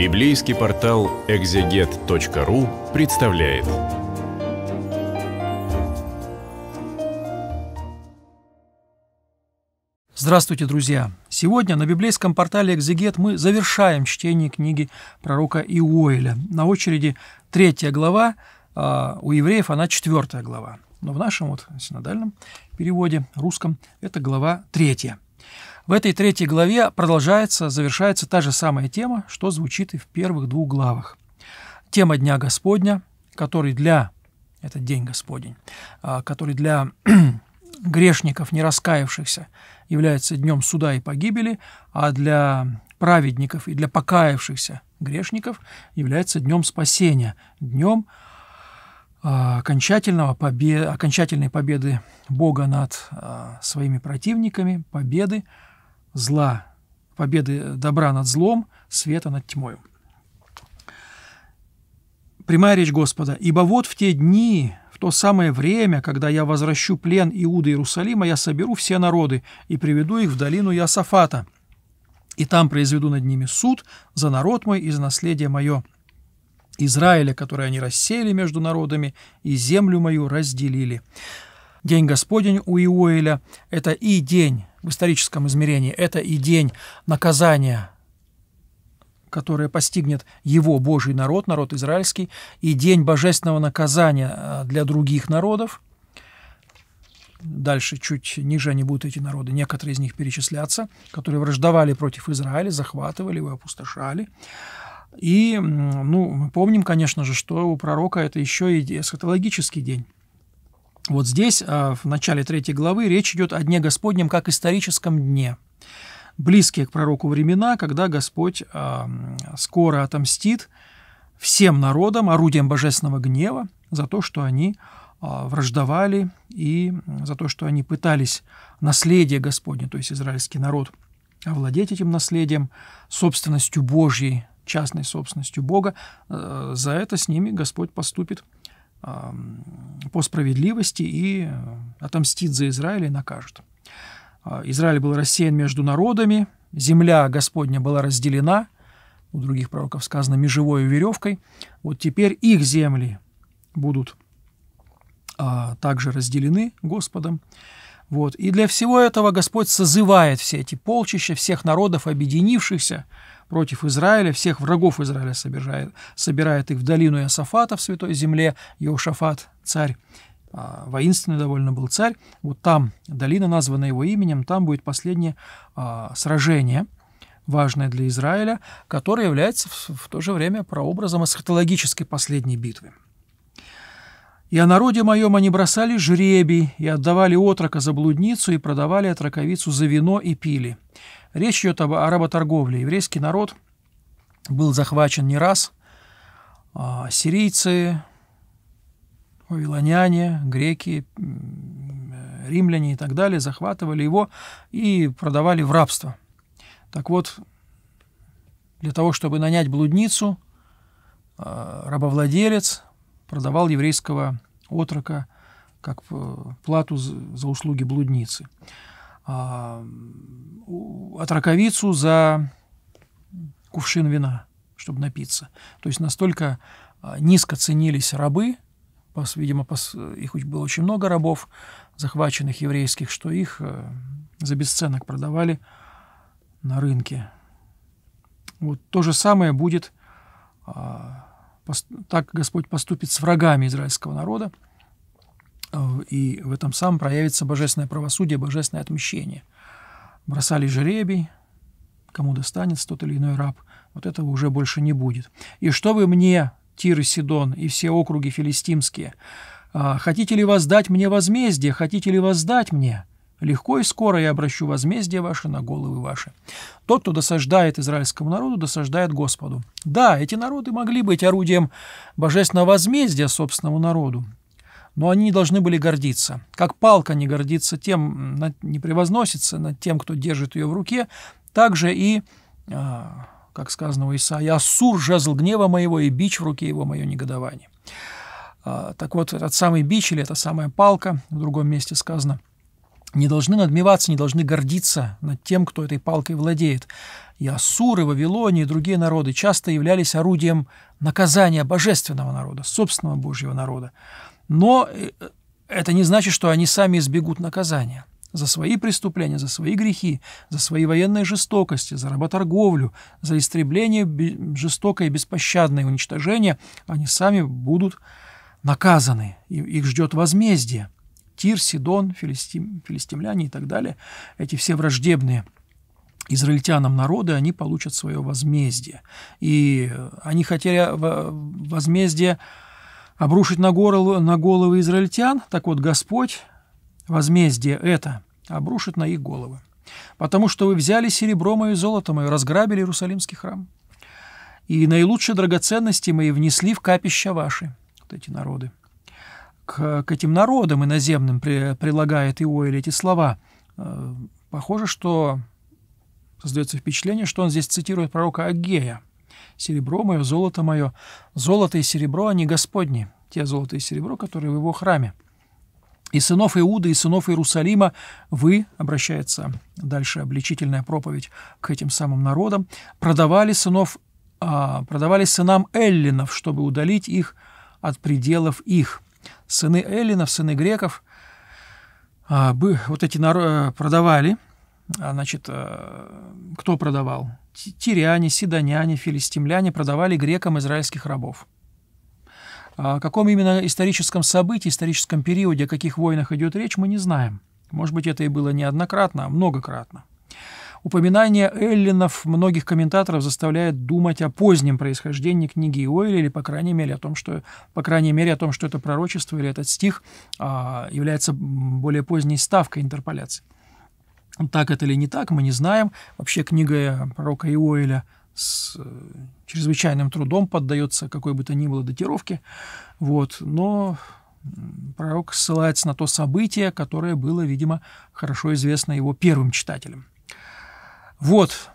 Библейский портал экзегет.ру представляет. Здравствуйте, друзья! Сегодня на библейском портале «Экзегет» мы завершаем чтение книги пророка Иоэля. На очереди третья глава, а у евреев она четвертая глава. Но в нашем вот синодальном переводе, русском, это глава третья – в этой третьей главе продолжается, завершается та же самая тема, что звучит и в первых двух главах. Тема Дня Господня, который для, это День Господень, а, который для грешников, не раскаявшихся, является днем суда и погибели, а для праведников и для покаявшихся грешников является днем спасения, днем а, окончательного побед... окончательной победы Бога над а, своими противниками, победы зла, победы добра над злом, света над тьмою. Прямая речь Господа. «Ибо вот в те дни, в то самое время, когда я возвращу плен Иуда Иерусалима, я соберу все народы и приведу их в долину Иосафата, и там произведу над ними суд за народ мой и за наследие мое». Израиля, которое они рассеяли между народами, и землю мою разделили. День Господень у Иоэля – это и день в историческом измерении, это и день наказания, которое постигнет его Божий народ, народ израильский, и день божественного наказания э, для других народов. Дальше чуть ниже они будут эти народы, некоторые из них перечисляться, которые враждовали против Израиля, захватывали его, опустошали. И, ну, мы помним, конечно же, что у пророка это еще и э, эсхатологический день. Вот здесь, а, в начале третьей главы, речь идет о Дне Господнем как историческом дне. Близкие к пророку времена, когда Господь а, скоро отомстит всем народам, орудием божественного гнева, за то, что они а, враждовали и за то, что они пытались наследие Господне, то есть израильский народ, овладеть этим наследием, собственностью Божьей, частной собственностью Бога, э, за это с ними Господь поступит – по справедливости и э, отомстит за Израиль и накажет. А, Израиль был рассеян между народами, земля Господня была разделена, у других пророков сказано межевой веревкой. Вот теперь их земли будут а, также разделены Господом. Вот. И для всего этого Господь созывает все эти полчища, всех народов, объединившихся против Израиля, всех врагов Израиля собирает, собирает их в долину Иосафата в Святой Земле, Иошафат, царь, а, воинственный довольно был царь, вот там долина названа его именем, там будет последнее а, сражение, важное для Израиля, которое является в, в то же время прообразом эсхатологической последней битвы. И о народе моем они бросали жребий, и отдавали отрока за блудницу, и продавали отроковицу за вино и пили. Речь идет об аработорговле. Еврейский народ был захвачен не раз. А, сирийцы, вавилоняне, греки, римляне и так далее захватывали его и продавали в рабство. Так вот, для того, чтобы нанять блудницу, а, рабовладелец продавал еврейского отрока как э, плату за услуги блудницы. А, отроковицу за кувшин вина, чтобы напиться. То есть настолько а, низко ценились рабы, видимо, их было очень много рабов, захваченных еврейских, что их э, за бесценок продавали на рынке. Вот то же самое будет а, так Господь поступит с врагами израильского народа, э, и в этом самом проявится божественное правосудие, божественное отмщение. Бросали жеребий, кому достанется тот или иной раб, вот этого уже больше не будет. И что вы мне, Тир и Сидон, и все округи филистимские, э, хотите ли воздать мне возмездие, хотите ли воздать мне? Легко и скоро я обращу возмездие ваше на головы ваши. Тот, кто досаждает израильскому народу, досаждает Господу. Да, эти народы могли быть орудием божественного возмездия собственному народу, но они не должны были гордиться. Как палка не гордится тем, не превозносится над тем, кто держит ее в руке, так же и, а, как сказано у Исаия, «Ассур жезл гнева моего, и бич в руке его мое негодование». А, так вот, этот самый бич или эта самая палка, в другом месте сказано – не должны надмеваться, не должны гордиться над тем, кто этой палкой владеет. И Ассуры, Вавилоне и другие народы часто являлись орудием наказания божественного народа, собственного Божьего народа. Но э, это не значит, что они сами избегут наказания за свои преступления, за свои грехи, за свои военные жестокости, за работорговлю, за истребление жестокое и беспощадное уничтожение, они сами будут наказаны, их ждет возмездие. Тир, Сидон, филистим, филистимляне и так далее, эти все враждебные израильтянам народы, они получат свое возмездие. И э, они хотели э, возмездие обрушить на, горло, на головы израильтян, так вот Господь возмездие это обрушит на их головы. Потому что вы взяли серебро мое и золото мое, разграбили Иерусалимский храм. И наилучшие драгоценности мои внесли в капища ваши, вот эти народы к, к этим народам иноземным при, прилагает Иоэль эти слова. Э, похоже, что создается впечатление, что он здесь цитирует пророка Агея. «Серебро мое, золото мое, золото и серебро, они Господни, те золото и серебро, которые в его храме». «И сынов Иуда, и сынов Иерусалима вы, — обращается дальше обличительная проповедь к этим самым народам, — продавали сынов, а, продавали сынам эллинов, чтобы удалить их от пределов их» сыны эллинов, сыны греков, а, бы вот эти э, продавали, а, значит, э, кто продавал? Тиряне, сидоняне, филистимляне продавали грекам израильских рабов. О каком именно историческом событии, историческом периоде, о каких войнах идет речь, мы не знаем. Может быть, это и было неоднократно, а многократно. Упоминание Эллинов многих комментаторов заставляет думать о позднем происхождении книги Иоэля, или, по крайней мере, о том, что, по крайней мере, о том, что это пророчество или этот стих а, является более поздней ставкой интерполяции. Так это или не так, мы не знаем. Вообще книга пророка Иоэля с э, чрезвычайным трудом поддается какой бы то ни было датировке. Вот. Но пророк ссылается на то событие, которое было, видимо, хорошо известно его первым читателям. «Вот,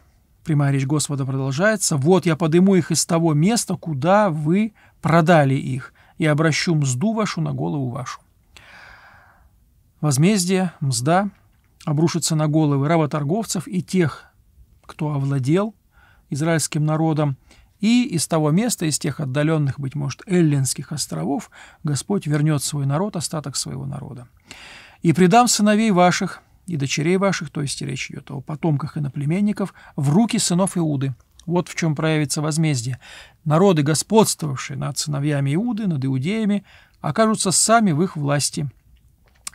прямая речь Господа продолжается, вот я подыму их из того места, куда вы продали их, и обращу мзду вашу на голову вашу». Возмездие, мзда обрушится на головы работорговцев и тех, кто овладел израильским народом, и из того места, из тех отдаленных, быть может, эллинских островов, Господь вернет свой народ, остаток своего народа. «И предам сыновей ваших, и дочерей ваших, то есть речь идет о потомках и наплеменников, в руки сынов Иуды. Вот в чем проявится возмездие. Народы, господствовавшие над сыновьями Иуды, над иудеями, окажутся сами в их власти,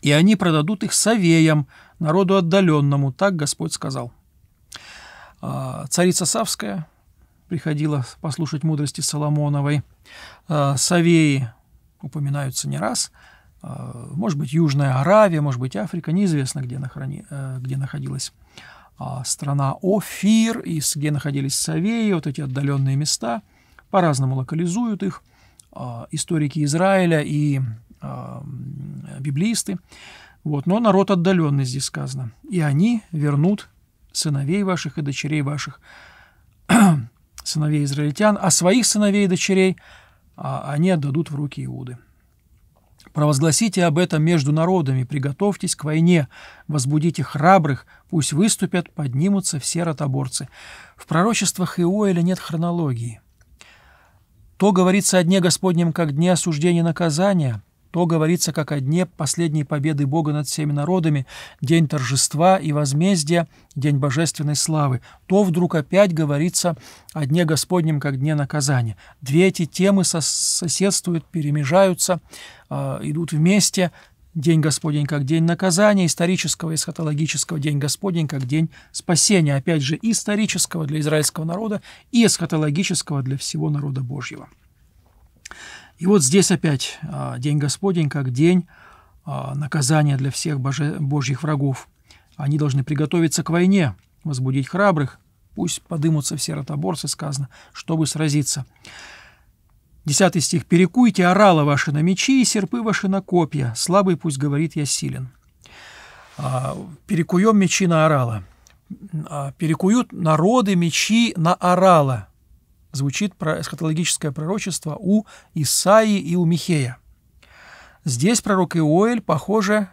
и они продадут их совеям, народу отдаленному, так Господь сказал. А, царица Савская приходила послушать мудрости Соломоновой. А, Савеи упоминаются не раз – Э, может быть, Южная Аравия, может быть, Африка, неизвестно, где, нахрани, э, где находилась а, страна Офир, и где находились Савеи, вот эти отдаленные места, по-разному локализуют их а, историки Израиля и а, библеисты. Вот, но народ отдаленный здесь сказано. И они вернут сыновей ваших и дочерей ваших, сыновей израильтян, а своих сыновей и дочерей они отдадут в руки Иуды. Провозгласите об этом между народами, приготовьтесь к войне, возбудите храбрых, пусть выступят, поднимутся все ротоборцы. В пророчествах Иоэля нет хронологии. То говорится о дне Господнем, как дне осуждения наказания, то говорится как о дне последней победы Бога над всеми народами, день торжества и возмездия, день божественной славы, то вдруг опять говорится о дне Господнем как дне наказания. Две эти темы соседствуют, перемежаются, а, идут вместе. День Господень как день наказания, исторического и эсхатологического День Господень как день спасения. Опять же, исторического для израильского народа и эсхатологического для всего народа Божьего. И вот здесь опять а, День Господень как день а, наказания для всех боже, божьих врагов. Они должны приготовиться к войне, возбудить храбрых, пусть подымутся все ротоборцы, сказано, чтобы сразиться. Десятый стих. «Перекуйте орала ваши на мечи и серпы ваши на копья. Слабый пусть говорит, я силен». А, перекуем мечи на орала. Перекуют народы мечи на орала звучит эсхатологическое пророчество у Исаии и у Михея. Здесь пророк Иоэль, похоже,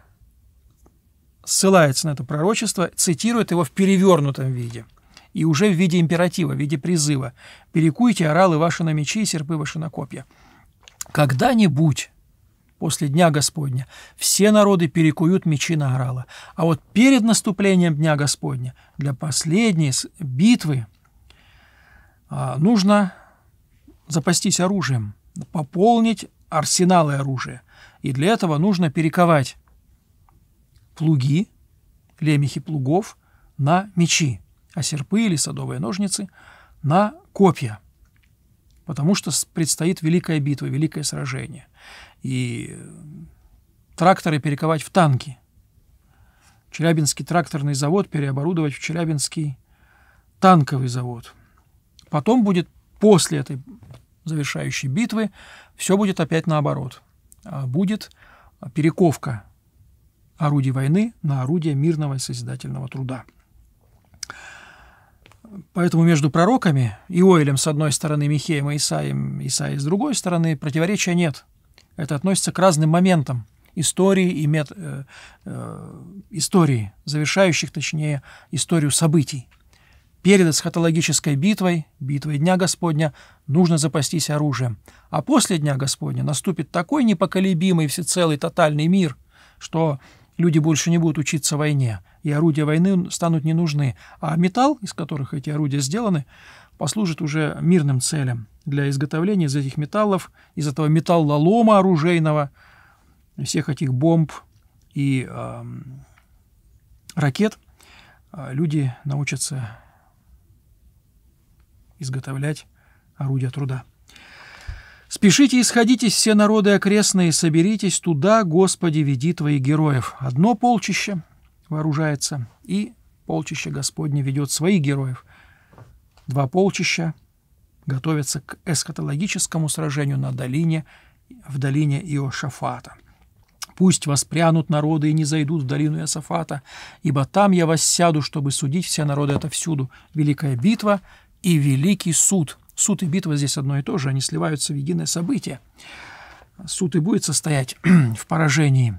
ссылается на это пророчество, цитирует его в перевернутом виде и уже в виде императива, в виде призыва. «Перекуйте оралы ваши на мечи и серпы ваши на копья». Когда-нибудь после Дня Господня все народы перекуют мечи на орала. А вот перед наступлением Дня Господня для последней битвы – а, нужно запастись оружием, пополнить арсеналы оружия. И для этого нужно перековать плуги, лемехи плугов на мечи, а серпы или садовые ножницы на копья. Потому что предстоит великая битва, великое сражение. И тракторы перековать в танки. Челябинский тракторный завод переоборудовать в Челябинский танковый завод – Потом будет после этой завершающей битвы все будет опять наоборот. А, будет перековка орудий войны на орудия мирного и созидательного труда. Поэтому между пророками, Иоэлем с одной стороны, Михеем и Исаием, Исаией с другой стороны, противоречия нет. Это относится к разным моментам истории и мет, э, э, истории, завершающих, точнее, историю событий. Перед эсхатологической битвой, битвой Дня Господня, нужно запастись оружием. А после Дня Господня наступит такой непоколебимый всецелый тотальный мир, что люди больше не будут учиться войне, и орудия войны станут не нужны, а металл, из которых эти орудия сделаны, послужит уже мирным целям для изготовления из этих металлов, из этого металлолома оружейного, всех этих бомб и эм, э, ракет, люди научатся изготовлять орудия труда. «Спешите и сходитесь, все народы окрестные, соберитесь туда, Господи, веди твоих героев». Одно полчище вооружается, и полчище Господне ведет своих героев. Два полчища готовятся к эскатологическому сражению на долине, в долине Иошафата. Пусть воспрянут народы и не зайдут в долину Иосафата, ибо там я воссяду, чтобы судить все народы отовсюду. Великая битва, и великий суд. Суд и битва здесь одно и то же, они сливаются в единое событие. Суд и будет состоять в поражении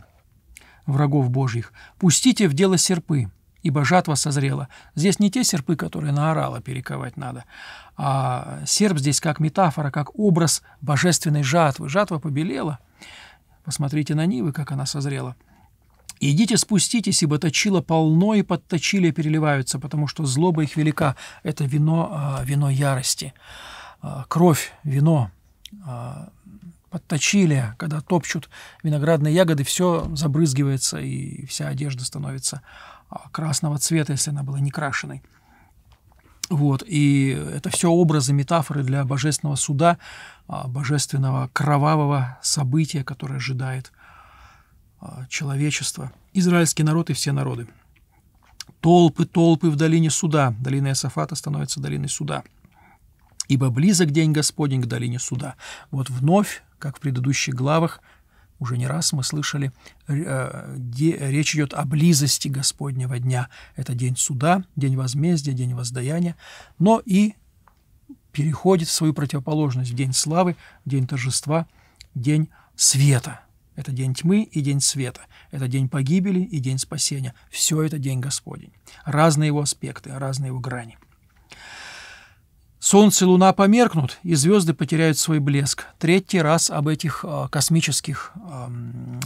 врагов Божьих. «Пустите в дело серпы, ибо жатва созрела». Здесь не те серпы, которые на орала перековать надо, а серп здесь как метафора, как образ божественной жатвы. Жатва побелела. Посмотрите на Нивы, как она созрела – «Идите спуститесь, ибо точило полно, и подточили переливаются, потому что злоба их велика. Это вино, а, вино ярости. А, кровь, вино, а, подточили, когда топчут виноградные ягоды, все забрызгивается, и вся одежда становится красного цвета, если она была не крашеной. Вот, и это все образы, метафоры для божественного суда, божественного кровавого события, которое ожидает а, человечества, израильский народ и все народы. Толпы, толпы в долине суда. Долина Эсафата становится долиной суда. Ибо близок день Господень к долине суда. Вот вновь, как в предыдущих главах, уже не раз мы слышали, э, речь идет о близости Господнего дня. Это день суда, день возмездия, день воздаяния, но и переходит в свою противоположность в день славы, день торжества, день света – это день тьмы и день света. Это день погибели и день спасения. Все это день Господень. Разные его аспекты, разные его грани. Солнце и Луна померкнут, и звезды потеряют свой блеск. Третий раз об этих а, космических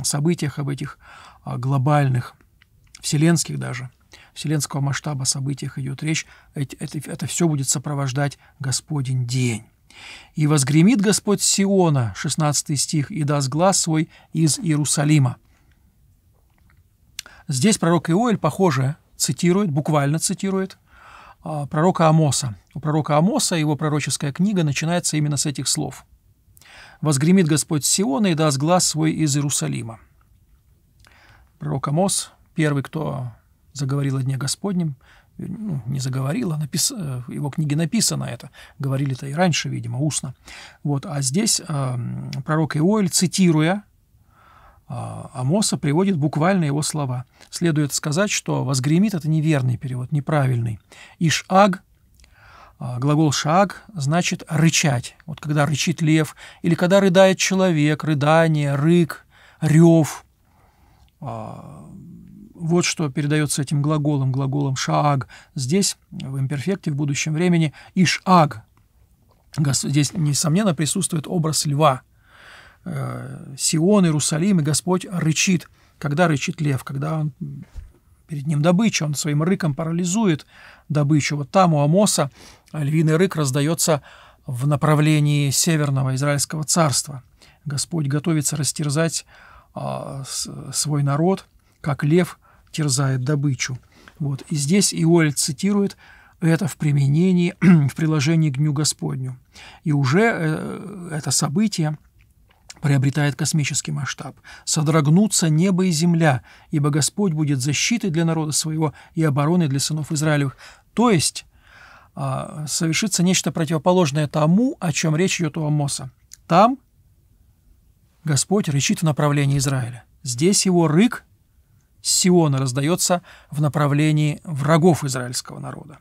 событиях, об этих а, глобальных, вселенских даже, вселенского масштаба событиях идет речь. Это, все будет сопровождать Господень день. «И возгремит Господь Сиона», 16 стих, «и даст глаз свой из Иерусалима». Здесь пророк Иоэль, похоже, цитирует, буквально цитирует а, пророка Амоса. У пророка Амоса его пророческая книга начинается именно с этих слов. «Возгремит Господь Сиона и даст глаз свой из Иерусалима». Пророк Амос, первый, кто заговорил о Дне Господнем, ну, не заговорила, напис... Э, его книге написано это, говорили-то и раньше, видимо, устно. Вот, а здесь э, пророк Иоиль цитируя э, Амоса, приводит буквально его слова. Следует сказать, что «возгремит» — это неверный перевод, неправильный. «Ишаг» э, Глагол «шаг» значит «рычать». Вот когда рычит лев, или когда рыдает человек, рыдание, рык, рев, э, вот что передается этим глаголом, глаголом шааг. Здесь, в имперфекте, в будущем времени, ишаг. Здесь, несомненно, присутствует образ льва. Э, Сион, Иерусалим, и Господь рычит. Когда рычит лев? Когда он перед ним добыча, он своим рыком парализует добычу. Вот там у Амоса львиный рык раздается в направлении северного израильского царства. Господь готовится растерзать а, свой народ, как лев терзает добычу. Вот. И здесь Иоль цитирует это в применении, в приложении к Дню Господню. И уже э, это событие приобретает космический масштаб. «Содрогнутся небо и земля, ибо Господь будет защитой для народа своего и обороной для сынов Израилевых». То есть а, совершится нечто противоположное тому, о чем речь идет у Амоса. Там Господь рычит в направлении Израиля. Здесь его рык Сиона раздается в направлении врагов израильского народа.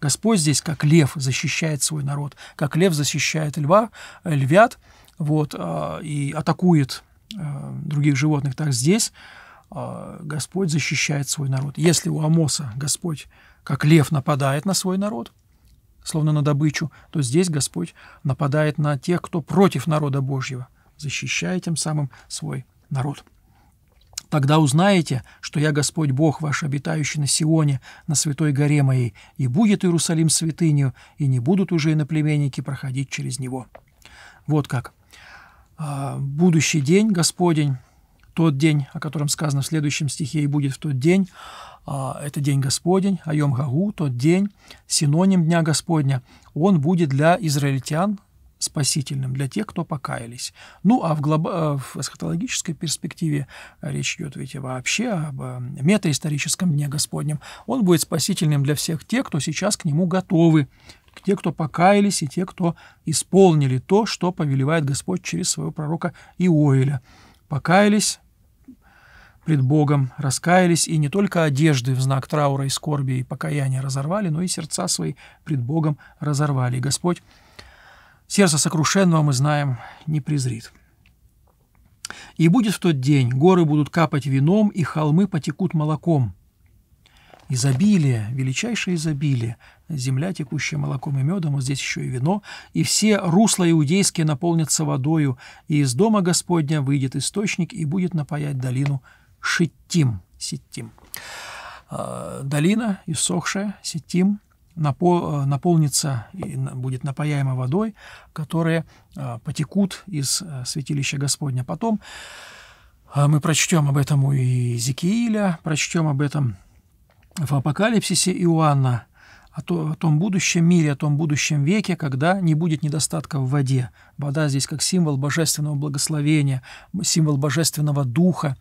Господь здесь, как лев, защищает свой народ, как лев защищает льва, э, львят, вот, э, и атакует э, других животных, так здесь Господь защищает свой народ. Если у Амоса Господь, как лев, нападает на свой народ, словно на добычу, то здесь Господь нападает на тех, кто против народа Божьего, защищая тем самым свой народ. Тогда узнаете, что я Господь Бог ваш, обитающий на Сионе, на святой горе моей, и будет Иерусалим святынью, и не будут уже иноплеменники проходить через него». Вот как. А, будущий день Господень, тот день, о котором сказано в следующем стихе, и будет в тот день, а, это день Господень, Айом Гагу, тот день, синоним Дня Господня, он будет для израильтян, спасительным для тех, кто покаялись. Ну, а в, глоб... Э, в эсхатологической перспективе э, речь идет ведь вообще об э, метаисторическом Дне Господнем. Он будет спасительным для всех тех, кто сейчас к нему готовы, те, кто покаялись, и те, кто исполнили то, что повелевает Господь через своего пророка Иоиля. Покаялись, пред Богом, раскаялись и не только одежды в знак траура и скорби и покаяния разорвали, но и сердца свои пред Богом разорвали. И Господь Сердце сокрушенного, мы знаем, не презрит. И будет в тот день, горы будут капать вином, и холмы потекут молоком. Изобилие, величайшее изобилие, земля, текущая молоком и медом, вот здесь еще и вино, и все русла иудейские наполнятся водою, и из дома Господня выйдет источник и будет напаять долину Шиттим. Ситтим. А, долина, иссохшая, Ситим. Э, наполнится и будет напаяема водой, которые э, потекут из э, святилища Господня. Потом мы прочтем об этом у Иезекииля, прочтем об этом в Апокалипсисе Иоанна, о том будущем мире, о том будущем веке, когда не будет недостатка в воде. Вода здесь как символ божественного благословения, символ божественного духа.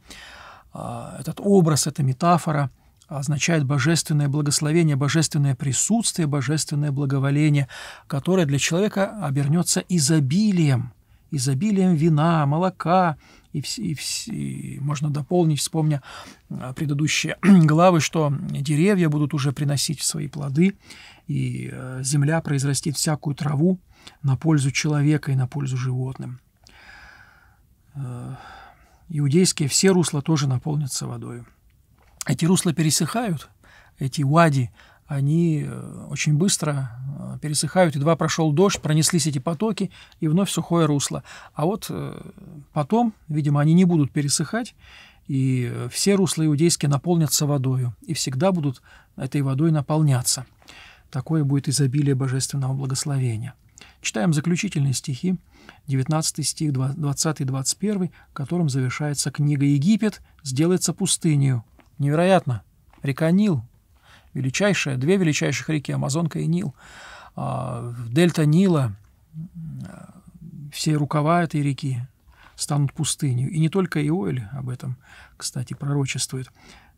Этот образ, эта метафора – означает божественное благословение, божественное присутствие, божественное благоволение, которое для человека обернется изобилием, изобилием вина, молока, и, все, и, все, и можно дополнить, вспомня а, предыдущие главы, что деревья будут уже приносить свои плоды, и э, земля произрастит всякую траву на пользу человека и на пользу животным. Э, иудейские все русла тоже наполнятся водой эти русла пересыхают, эти уади, они э, очень быстро э, пересыхают. Едва прошел дождь, пронеслись эти потоки, и вновь сухое русло. А вот э, потом, видимо, они не будут пересыхать, и все русла иудейские наполнятся водою, и всегда будут этой водой наполняться. Такое будет изобилие божественного благословения. Читаем заключительные стихи, 19 стих, 20-21, которым завершается книга «Египет сделается пустынью, Невероятно. Река Нил, величайшая, две величайших реки, Амазонка и Нил. А, дельта Нила, э, все рукава этой реки станут пустынью. И не только Иоэль об этом, кстати, пророчествует.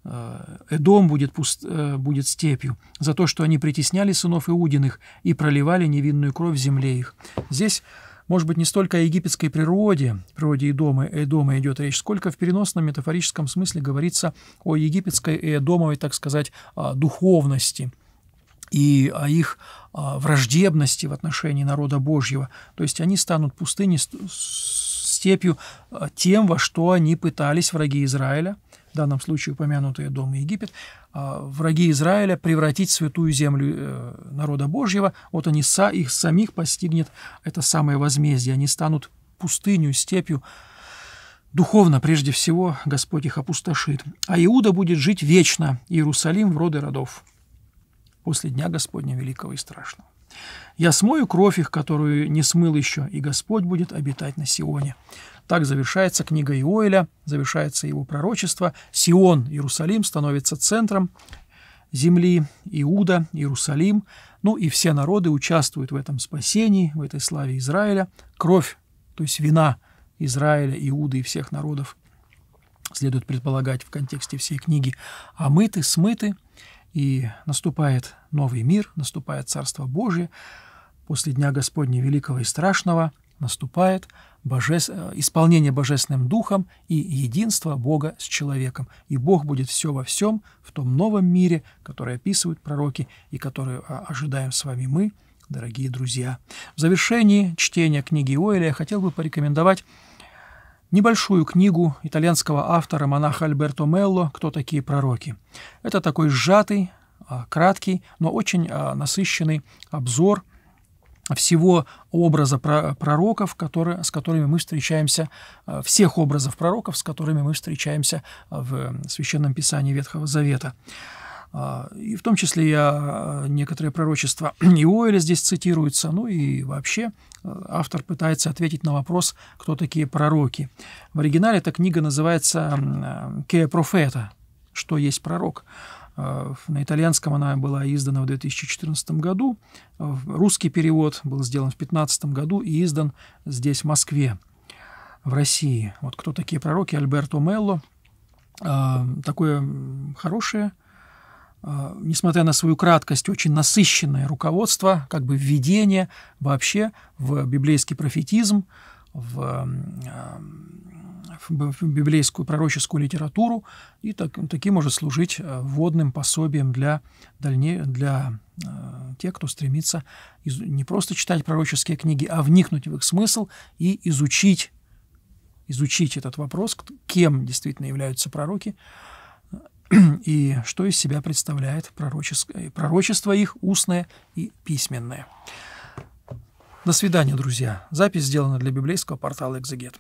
А, Эдом будет, пуст, э, будет степью, за то, что они притесняли сынов Иудиных и проливали невинную кровь в земле их. Здесь может быть, не столько о египетской природе, природе Эдома, Эдома идет речь, сколько в переносном метафорическом смысле говорится о египетской Эдомовой, так сказать, а, духовности и о их а, враждебности в отношении народа Божьего. То есть они станут пустыней, степью а, тем, во что они пытались враги Израиля – в данном случае упомянутые Дом и Египет, а, враги Израиля превратить в святую землю э, народа Божьего, вот они их самих постигнет это самое возмездие, они станут пустыню, степью, Духовно, прежде всего, Господь их опустошит, а Иуда будет жить вечно, Иерусалим в роды родов, после Дня Господня Великого и Страшного. Я смою кровь их, которую не смыл еще, и Господь будет обитать на Сионе. Так завершается книга Иоэля, завершается его пророчество. Сион, Иерусалим, становится центром земли, Иуда, Иерусалим. Ну и все народы участвуют в этом спасении, в этой славе Израиля. Кровь, то есть вина Израиля, Иуды и всех народов, следует предполагать в контексте всей книги, омыты, смыты, и наступает новый мир, наступает Царство Божие. После Дня Господня Великого и Страшного наступает боже... Э, исполнение Божественным Духом и единство Бога с человеком. И Бог будет все во всем в том новом мире, который описывают пророки и который а, ожидаем с вами мы, дорогие друзья. В завершении чтения книги Оэля я хотел бы порекомендовать небольшую книгу итальянского автора монаха Альберто Мелло «Кто такие пророки?». Это такой сжатый, а, краткий, но очень а, насыщенный обзор всего образа пророков, которые, с которыми мы встречаемся, а, всех образов пророков, с которыми мы встречаемся в э, Священном Писании Ветхого Завета. А, и в том числе я а, некоторые пророчества Иоэля здесь цитируются, ну и вообще а, автор пытается ответить на вопрос, кто такие пророки. В оригинале эта книга называется «Ке профета», что есть пророк. На итальянском она была издана в 2014 году. Русский перевод был сделан в 2015 году и издан здесь, в Москве, в России. Вот кто такие пророки? Альберто Мелло. Такое хорошее а, несмотря на свою краткость, очень насыщенное руководство, как бы введение вообще в библейский профетизм, в, а, в библейскую пророческую литературу, и так, таким может служить вводным э, пособием для, дальне, для э, тех, кто стремится из, не просто читать пророческие книги, а вникнуть в их смысл и изучить, изучить этот вопрос, кем действительно являются пророки, и что из себя представляет пророческое, э, пророчество их устное и письменное. До свидания, друзья. Запись сделана для библейского портала «Экзегет».